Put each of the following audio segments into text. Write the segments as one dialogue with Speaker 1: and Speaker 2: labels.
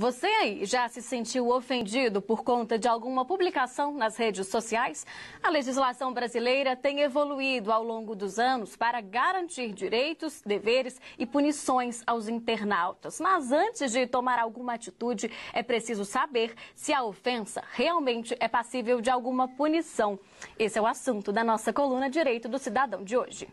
Speaker 1: Você aí já se sentiu ofendido por conta de alguma publicação nas redes sociais? A legislação brasileira tem evoluído ao longo dos anos para garantir direitos, deveres e punições aos internautas. Mas antes de tomar alguma atitude, é preciso saber se a ofensa realmente é passível de alguma punição. Esse é o assunto da nossa coluna Direito do Cidadão de hoje.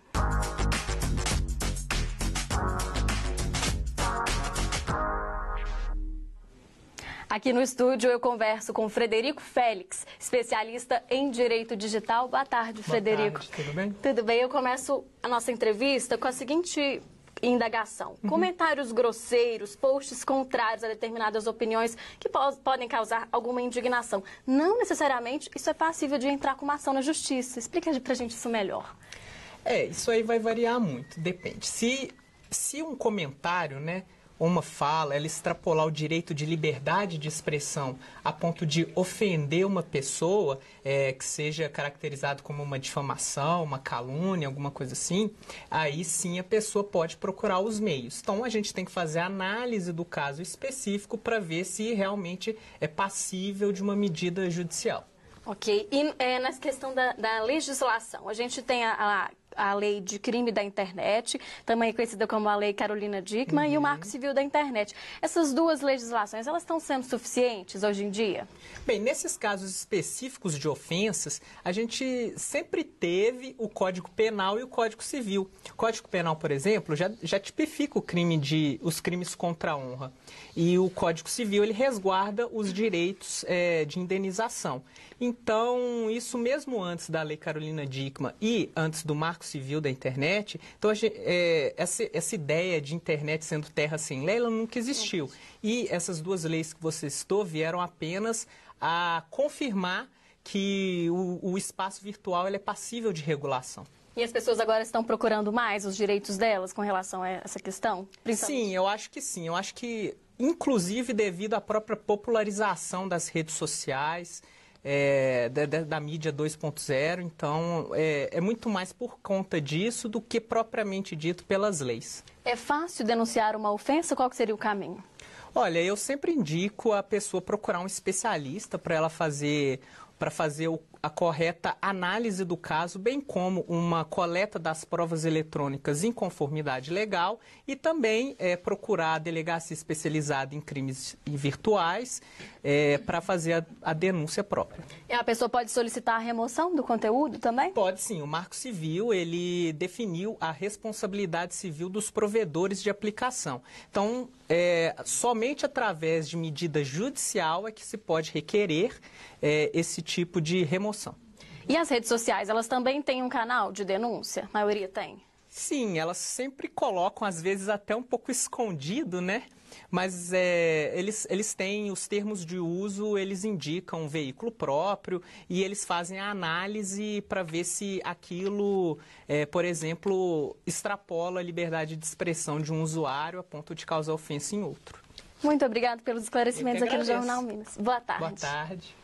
Speaker 1: Aqui no estúdio eu converso com Frederico Félix, especialista em direito digital. Boa tarde, Boa Frederico. Tarde, tudo bem? Tudo bem. Eu começo a nossa entrevista com a seguinte indagação. Uhum. Comentários grosseiros, posts contrários a determinadas opiniões que po podem causar alguma indignação. Não necessariamente isso é passível de entrar com uma ação na justiça. Explica pra gente isso melhor.
Speaker 2: É, isso aí vai variar muito, depende. Se, se um comentário, né, uma fala, ela extrapolar o direito de liberdade de expressão a ponto de ofender uma pessoa é, que seja caracterizado como uma difamação, uma calúnia, alguma coisa assim, aí sim a pessoa pode procurar os meios. Então a gente tem que fazer a análise do caso específico para ver se realmente é passível de uma medida judicial.
Speaker 1: Ok, e é, questão da, da legislação, a gente tem a, a a lei de crime da internet, também conhecida como a lei Carolina Dickman, uhum. e o uhum. Marco Civil da Internet. Essas duas legislações, elas estão sendo suficientes hoje em dia? Bem,
Speaker 2: nesses casos específicos de ofensas, a gente sempre teve o Código Penal e o Código Civil. O Código Penal, por exemplo, já, já tipifica o crime de, os crimes contra a honra. E o Código Civil, ele resguarda os direitos é, de indenização. Então, isso mesmo antes da lei Carolina Dickman e antes do Marco civil da internet. Então, gente, é, essa, essa, ideia de internet sendo terra sem lei, ela nunca existiu. E essas duas leis que você citou vieram apenas a confirmar que o, o espaço virtual é passível de regulação.
Speaker 1: E as pessoas agora estão procurando mais os direitos delas com relação a essa questão?
Speaker 2: Sim, eu acho que sim. Eu acho que, inclusive, devido à própria popularização das redes sociais, é, da, da, mídia 2.0, então é, é, muito mais por conta disso do que propriamente dito pelas leis.
Speaker 1: É fácil denunciar uma ofensa? Qual seria o caminho?
Speaker 2: Olha, eu sempre indico a pessoa procurar um especialista para ela fazer para fazer a correta análise do caso, bem como uma coleta das provas eletrônicas em conformidade legal e também é, procurar a delegacia especializada em crimes virtuais é, eh, para fazer a, a, denúncia própria.
Speaker 1: E a pessoa pode solicitar a remoção do conteúdo também?
Speaker 2: Pode sim. O Marco Civil ele definiu a responsabilidade civil dos provedores de aplicação. Então, é, somente através de medida judicial é que se pode requerer esse tipo de remoção.
Speaker 1: E as redes sociais, elas também têm um canal de denúncia? A maioria tem?
Speaker 2: Sim, elas sempre colocam, às vezes até um pouco escondido, né? Mas é, eles, eles têm os termos de uso, eles indicam um veículo próprio e eles fazem a análise para ver se aquilo, é, por exemplo, extrapola a liberdade de expressão de um usuário a ponto de causar ofensa em outro.
Speaker 1: Muito obrigado pelos esclarecimentos aqui no Jornal Minas. Boa tarde. Boa
Speaker 2: tarde.